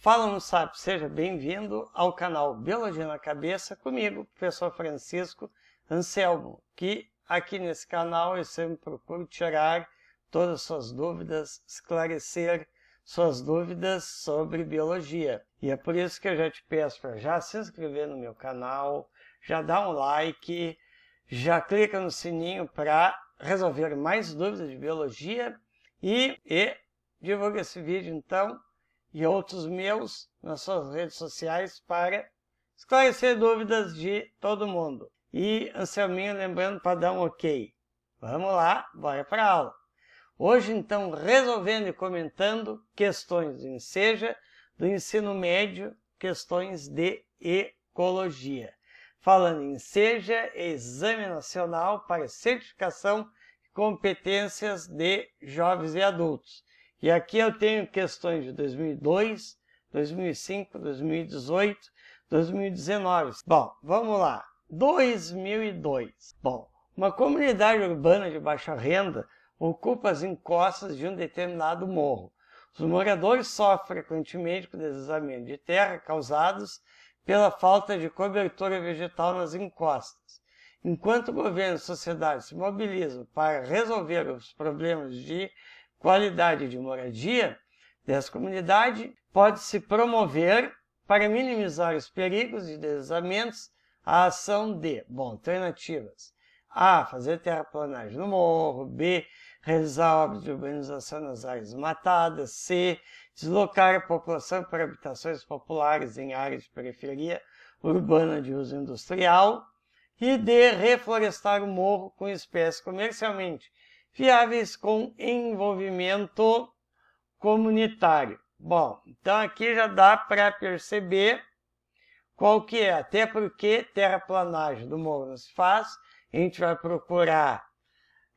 Fala no Sapo, seja bem-vindo ao canal Biologia na Cabeça comigo, professor Francisco Anselmo, que aqui nesse canal eu sempre procuro tirar todas as suas dúvidas, esclarecer suas dúvidas sobre biologia. E é por isso que eu já te peço para já se inscrever no meu canal, já dar um like, já clica no sininho para resolver mais dúvidas de biologia e, e divulga esse vídeo então e outros meus nas suas redes sociais para esclarecer dúvidas de todo mundo. E Anselminho lembrando para dar um ok. Vamos lá, bora para a aula. Hoje então resolvendo e comentando questões do Enseja, do ensino médio, questões de ecologia falando em SEJA, Exame Nacional para Certificação e Competências de Jovens e Adultos. E aqui eu tenho questões de 2002, 2005, 2018, 2019. Bom, vamos lá. 2002. Bom, uma comunidade urbana de baixa renda ocupa as encostas de um determinado morro. Os moradores sofrem frequentemente com deslizamento de terra causados pela falta de cobertura vegetal nas encostas. Enquanto governo e sociedade se mobilizam para resolver os problemas de qualidade de moradia dessa comunidade, pode-se promover, para minimizar os perigos e deslizamentos, a ação de, bom, alternativas. A. Fazer terraplanagem no morro. B resolve de urbanização nas áreas matadas. C. Deslocar a população para habitações populares em áreas de periferia urbana de uso industrial. E D. Reflorestar o morro com espécies comercialmente viáveis com envolvimento comunitário. Bom, então aqui já dá para perceber qual que é, até porque terraplanagem do morro não se faz, a gente vai procurar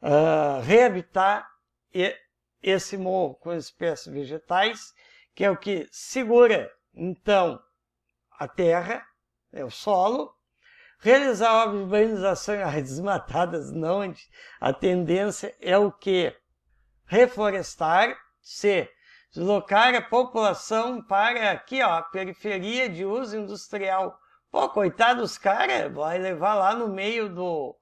uh, reabitar e, esse morro com espécies vegetais, que é o que segura, então, a terra, é o solo, realizar a urbanização em áreas desmatadas, não, a tendência é o que? Reflorestar, se deslocar a população para aqui, ó, a periferia de uso industrial. Pô, coitado cara, caras, vai levar lá no meio do,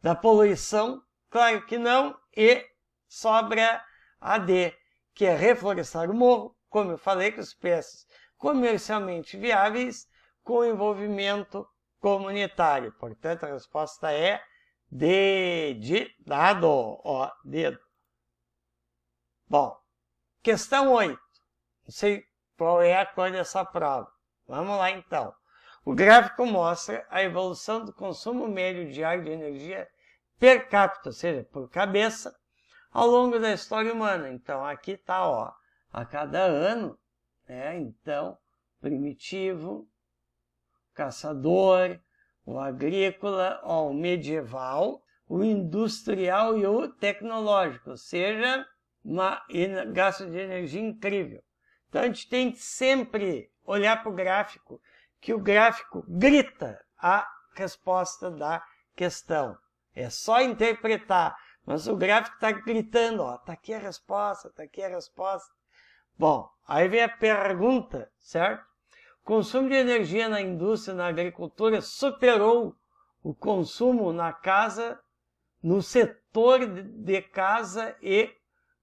da poluição Claro que não, e sobra a D, que é reflorestar o morro, como eu falei, com espécies comercialmente viáveis, com envolvimento comunitário. Portanto, a resposta é D de dado, ó, dedo. Bom, questão 8. Não sei qual é a cor dessa prova. Vamos lá então. O gráfico mostra a evolução do consumo médio diário de energia per capita, ou seja, por cabeça, ao longo da história humana. Então aqui está, ó, a cada ano, né? Então, primitivo, caçador, o agrícola, ó, o medieval, o industrial e o tecnológico, ou seja, uma, um gasto de energia incrível. Então a gente tem que sempre olhar para o gráfico, que o gráfico grita a resposta da questão. É só interpretar. Mas o gráfico está gritando, ó, tá aqui a resposta, tá aqui a resposta. Bom, aí vem a pergunta, certo? O consumo de energia na indústria, na agricultura, superou o consumo na casa, no setor de casa e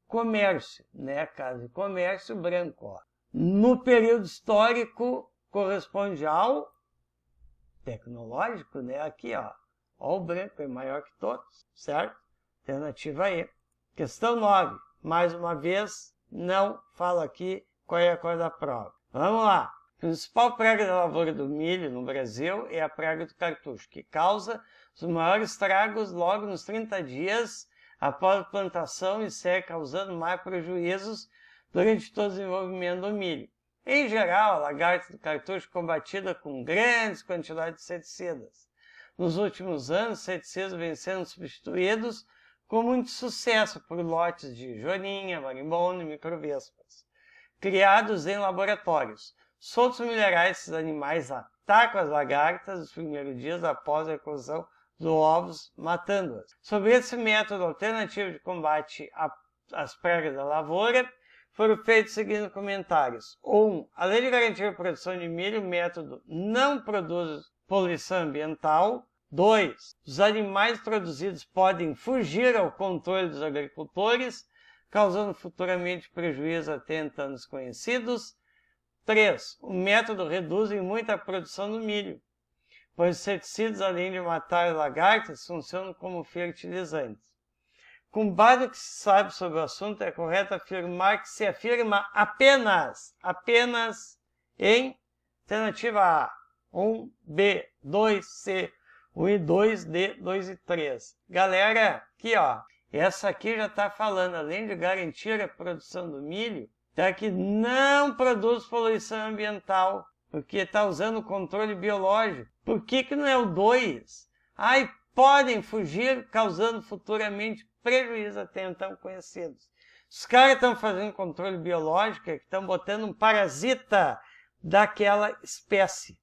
comércio, né? Casa e comércio branco, ó. No período histórico corresponde ao tecnológico, né? Aqui, ó. Ó, o branco é maior que todos, certo? Alternativa E. Questão 9. Mais uma vez, não falo aqui qual é a cor da prova. Vamos lá. A principal praga da lavoura do milho no Brasil é a praga do cartucho, que causa os maiores estragos logo nos 30 dias após a plantação e segue causando mais prejuízos durante todo o desenvolvimento do milho. Em geral, a lagarta do cartucho é combatida com grandes quantidades de inseticidas. Nos últimos anos, ceticismo vem sendo substituídos com muito sucesso por lotes de joaninha, marimbondo e microvespas, criados em laboratórios. Soltos minerais, esses animais atacam as lagartas nos primeiros dias após a eclosão dos ovos, matando-as. Sobre esse método alternativo de combate às pragas da lavoura, foram feitos seguindo comentários. 1. Um, além de garantir a produção de milho, o método não produz poluição ambiental. 2. Os animais produzidos podem fugir ao controle dos agricultores, causando futuramente prejuízo até então desconhecidos. 3. O método reduz em muito a produção do milho, pois os inseticidas, além de matar lagartas, funcionam como fertilizantes. Com base no que se sabe sobre o assunto, é correto afirmar que se afirma apenas, apenas em alternativa A, 1B, 2C, 1 e 2D, 2 e 3. Galera, aqui ó, essa aqui já está falando, além de garantir a produção do milho, tá que não produz poluição ambiental, porque está usando controle biológico. Por que, que não é o 2? Ai, podem fugir, causando futuramente prejuízo até então conhecidos. Os caras estão fazendo controle biológico, é estão botando um parasita daquela espécie.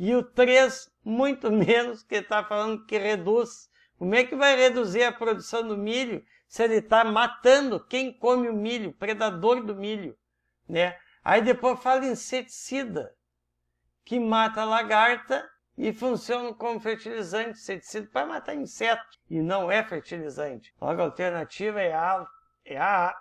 E o 3, muito menos, que está falando que reduz. Como é que vai reduzir a produção do milho se ele está matando quem come o milho, predador do milho, né? Aí depois fala inseticida, que mata a lagarta e funciona como fertilizante, inseticida para matar inseto, e não é fertilizante. Logo, a alternativa é a, é a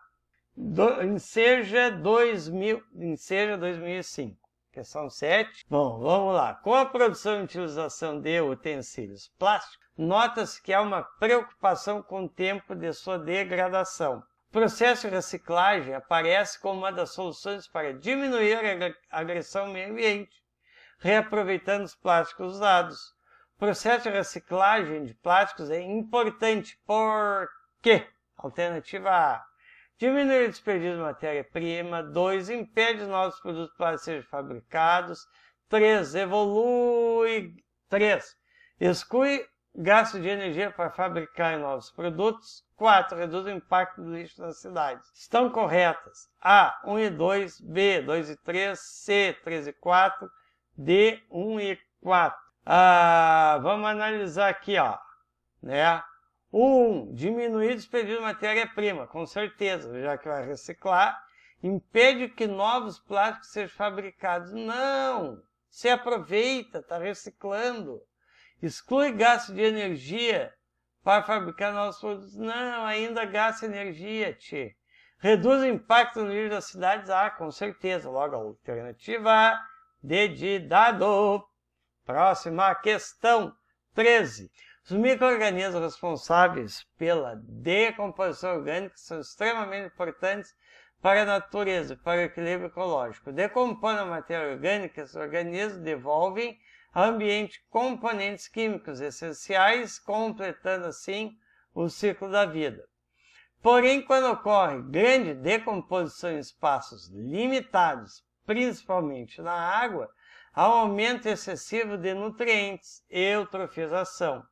do, seja 2000, Enseja 2005. Questão é 7. Bom, vamos lá. Com a produção e utilização de utensílios plásticos, nota-se que há uma preocupação com o tempo de sua degradação. O processo de reciclagem aparece como uma das soluções para diminuir a agressão ao meio ambiente, reaproveitando os plásticos usados. O processo de reciclagem de plásticos é importante porque, alternativa A, diminuir o desperdício de matéria-prima, 2. impede novos produtos para serem fabricados, 3. evolui, 3. exclui gasto de energia para fabricar novos produtos, 4. reduz o impacto do lixo nas cidades. Estão corretas A, 1 e 2, B, 2 e 3, C, 3 e 4, D, 1 e 4. Ah, vamos analisar aqui, ó, né? Um, diminuir desperdício de matéria-prima, com certeza, já que vai reciclar. Impede que novos plásticos sejam fabricados. Não! Se aproveita, está reciclando. Exclui gasto de energia para fabricar novos produtos. Não, ainda gasta energia, tchê. Reduz o impacto no nível das cidades? Ah, com certeza. Logo, a alternativa A, dedidado. Próxima questão, 13. Os micro responsáveis pela decomposição orgânica são extremamente importantes para a natureza, para o equilíbrio ecológico. Decompondo a matéria orgânica, os organismos devolvem ao ambiente componentes químicos essenciais, completando assim o ciclo da vida. Porém, quando ocorre grande decomposição em espaços limitados, principalmente na água, há um aumento excessivo de nutrientes, eutrofização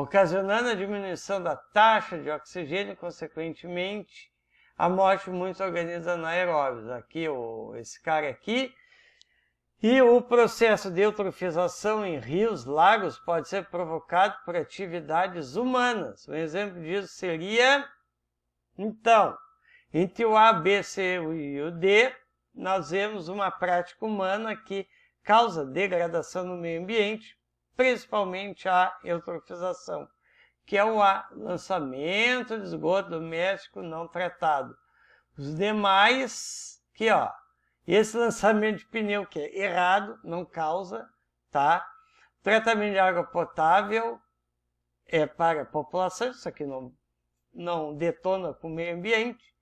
ocasionando a diminuição da taxa de oxigênio, consequentemente, a morte de muitos organismos anaeróbios. Aqui, o, esse cara aqui. E o processo de eutrofização em rios, lagos, pode ser provocado por atividades humanas. Um exemplo disso seria, então, entre o A, B, C e o D, nós vemos uma prática humana que causa degradação no meio ambiente, principalmente a eutrofização, que é o lançamento de esgoto doméstico não tratado. Os demais, que ó, esse lançamento de pneu que é errado, não causa, tá? Tratamento de água potável é para a população, isso aqui não, não detona com o meio ambiente.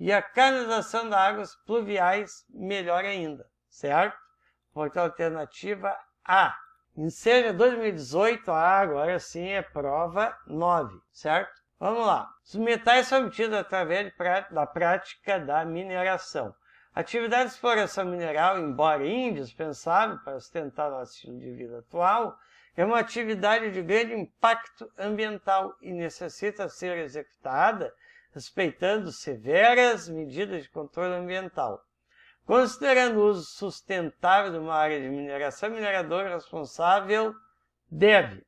E a canalização das águas pluviais, melhor ainda, certo? Portanto, é alternativa A. Em seja 2018, ah, agora sim é prova 9, certo? Vamos lá. Os metais são obtidos através da prática da mineração. A atividade de exploração mineral, embora indispensável para sustentar nosso estilo de vida atual, é uma atividade de grande impacto ambiental e necessita ser executada respeitando severas medidas de controle ambiental considerando o uso sustentável de uma área de mineração, o minerador responsável deve.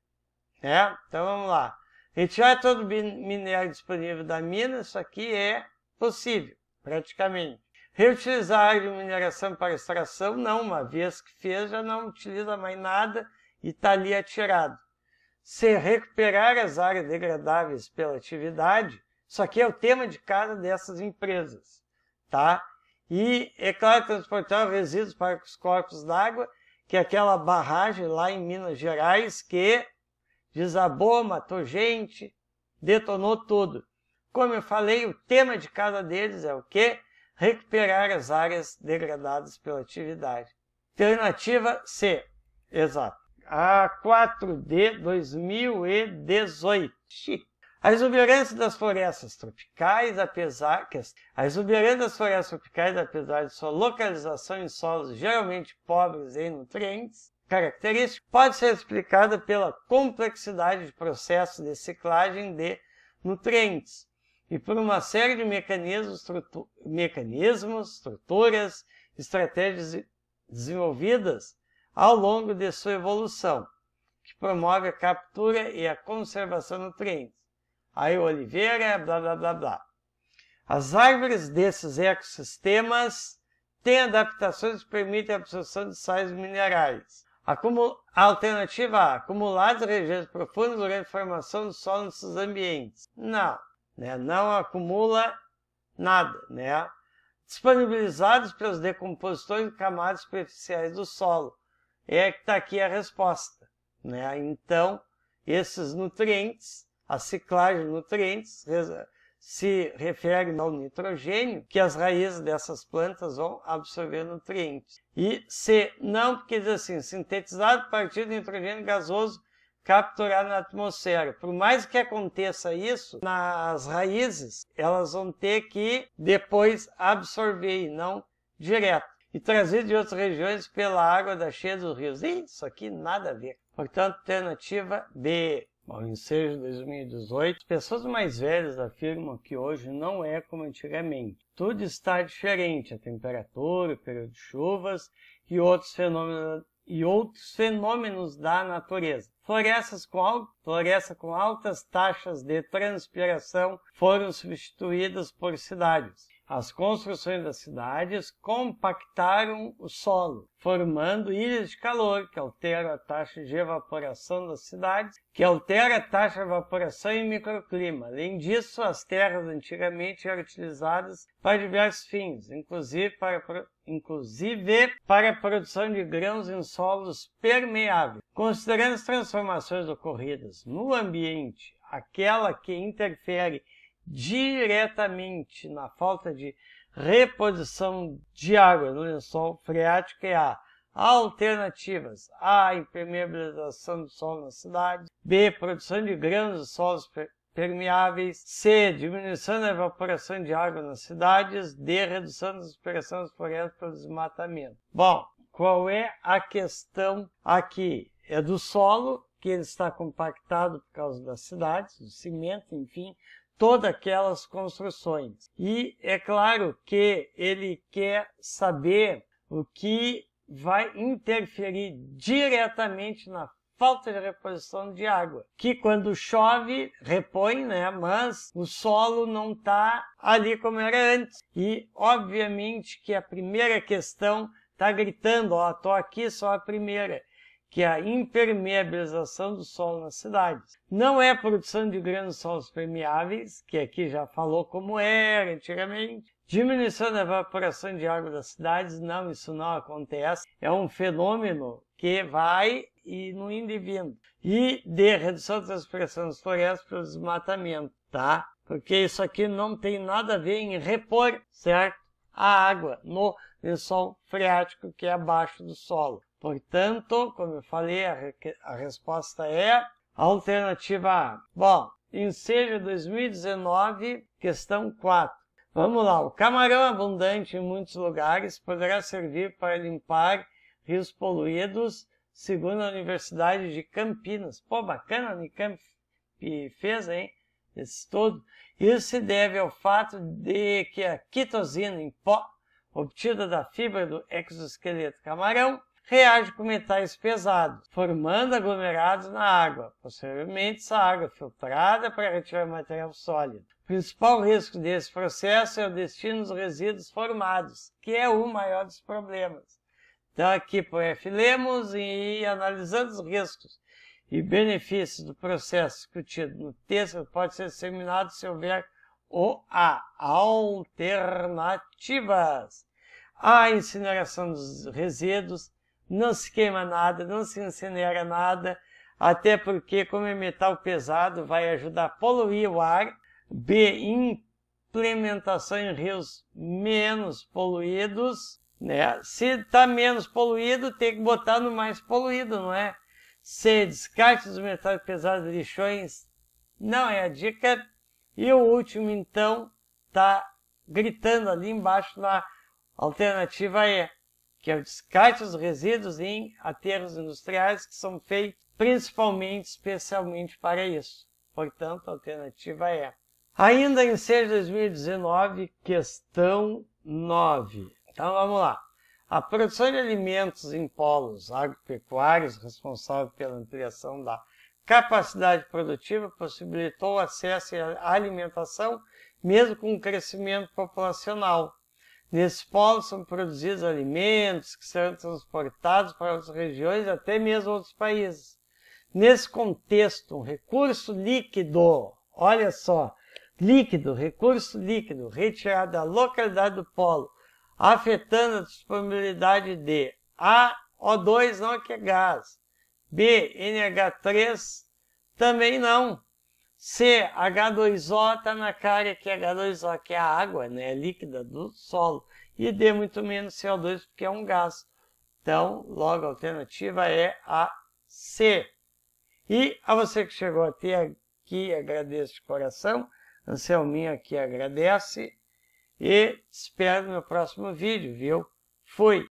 Né? Então vamos lá. Retirar todo o minério disponível da mina, isso aqui é possível, praticamente. Reutilizar a área de mineração para extração, não, uma vez que fez, já não utiliza mais nada e está ali atirado. Se recuperar as áreas degradáveis pela atividade, isso aqui é o tema de casa dessas empresas, tá? E, é claro, transportar resíduos para os corpos d'água, que é aquela barragem lá em Minas Gerais que desabou, matou gente, detonou tudo. Como eu falei, o tema de cada deles é o quê? Recuperar as áreas degradadas pela atividade. Alternativa C, exato. A 4D 2018. Chique. A exuberância das florestas tropicais, apesar que a exuberância das florestas tropicais, apesar de sua localização em solos geralmente pobres em nutrientes, característica pode ser explicada pela complexidade de processos de ciclagem de nutrientes e por uma série de mecanismos, mecanismos estruturas, estratégias desenvolvidas ao longo de sua evolução, que promove a captura e a conservação de nutrientes aí oliveira, blá blá blá blá. As árvores desses ecossistemas têm adaptações que permitem a absorção de sais minerais. A alternativa A, acumulados em regiões profundas durante a formação do solo nesses ambientes. Não, né? não acumula nada, né? Disponibilizados pelos decompositores de camadas superficiais do solo. É que está aqui a resposta, né? Então, esses nutrientes a ciclagem de nutrientes se refere ao nitrogênio que as raízes dessas plantas vão absorver nutrientes. E C, não, porque diz assim, sintetizado a partir do nitrogênio gasoso capturado na atmosfera. Por mais que aconteça isso, nas raízes elas vão ter que depois absorver e não direto. E trazido de outras regiões pela água da cheia dos rios. isso aqui nada a ver. Portanto, alternativa B ao ensejo de 2018, pessoas mais velhas afirmam que hoje não é como antigamente. Tudo está diferente, a temperatura, o período de chuvas e outros fenômenos e outros fenômenos da natureza. Florestas com, Floresta com altas taxas de transpiração foram substituídas por cidades. As construções das cidades compactaram o solo, formando ilhas de calor que alteram a taxa de evaporação das cidades, que altera a taxa de evaporação e microclima. Além disso, as terras antigamente eram utilizadas para diversos fins, inclusive para, inclusive para a produção de grãos em solos permeáveis. Considerando as transformações ocorridas no ambiente, aquela que interfere diretamente na falta de reposição de água no lençol freático é A. Alternativas: A. Impermeabilização do solo na cidade. B. Produção de grãos e solos permeáveis. C. Diminuição da evaporação de água nas cidades. D. Redução da dispersão das florestas pelo desmatamento. Bom, qual é a questão aqui? É do solo, que ele está compactado por causa das cidades, do cimento, enfim, todas aquelas construções. E é claro que ele quer saber o que vai interferir diretamente na falta de reposição de água, que quando chove repõe, né? Mas o solo não está ali como era antes. E obviamente que a primeira questão está gritando, ó, oh, tô aqui só a primeira que é a impermeabilização do solo nas cidades. Não é produção de grandes solos permeáveis, que aqui já falou como era antigamente. Diminuição da evaporação de água das cidades, não, isso não acontece. É um fenômeno que vai e no indivíduo. E de redução da transpiração das florestas para o desmatamento, tá? Porque isso aqui não tem nada a ver em repor, certo? A água no lençol freático que é abaixo do solo. Portanto, como eu falei, a, a resposta é alternativa A. Bom, ensejo 2019, questão 4. Vamos lá, o camarão abundante em muitos lugares poderá servir para limpar rios poluídos, segundo a Universidade de Campinas. Pô, bacana, a Unicamp fez, hein, esse estudo. Isso se deve ao fato de que a quitosina em pó, obtida da fibra do exoesqueleto camarão, reage com metais pesados, formando aglomerados na água. Posteriormente, essa água é filtrada para retirar material sólido. O principal risco desse processo é o destino dos resíduos formados, que é o maior dos problemas. Então, aqui por F. Lemos e analisando os riscos e benefícios do processo discutido no texto, pode ser disseminado se houver ou a alternativas. A incineração dos resíduos, não se queima nada, não se incinera nada, até porque, como é metal pesado, vai ajudar a poluir o ar. B, implementação em rios menos poluídos. Né? Se está menos poluído, tem que botar no mais poluído, não é? C, descarte dos metais pesados lixões. Não é a dica. E o último, então, está gritando ali embaixo na alternativa E que é o descarte dos resíduos em aterros industriais que são feitos principalmente, especialmente para isso. Portanto, a alternativa é. Ainda em 6 de 2019, questão 9. Então vamos lá. A produção de alimentos em polos agropecuários, responsável pela ampliação da capacidade produtiva, possibilitou o acesso à alimentação, mesmo com o crescimento populacional. Nesses polos são produzidos alimentos que serão transportados para outras regiões e até mesmo outros países. Nesse contexto, um recurso líquido, olha só, líquido, recurso líquido, retirado da localidade do polo, afetando a disponibilidade de A, O2 não é que é gás, B, NH3 também não, C, H2O está na cara que é H2O, que é a água né, é líquida do solo. E D, muito menos CO2, porque é um gás. Então, logo a alternativa é a C. E a você que chegou até aqui, agradeço de coração. Anselminho aqui agradece. E espero no próximo vídeo, viu? Fui!